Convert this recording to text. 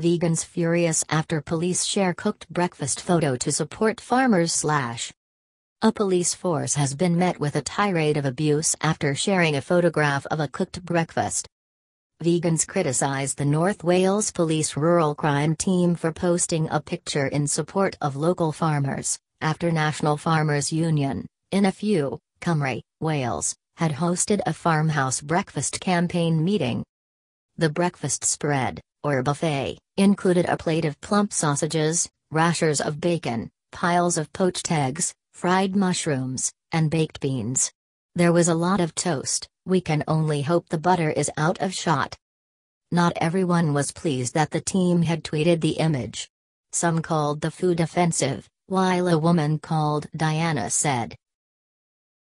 Vegans furious after police share cooked breakfast photo to support farmers slash. A police force has been met with a tirade of abuse after sharing a photograph of a cooked breakfast. Vegans criticize the North Wales Police Rural Crime Team for posting a picture in support of local farmers, after National Farmers Union, in a few, Cymru, Wales, had hosted a farmhouse breakfast campaign meeting, the breakfast spread, or buffet, included a plate of plump sausages, rashers of bacon, piles of poached eggs, fried mushrooms, and baked beans. There was a lot of toast, we can only hope the butter is out of shot. Not everyone was pleased that the team had tweeted the image. Some called the food offensive, while a woman called Diana said,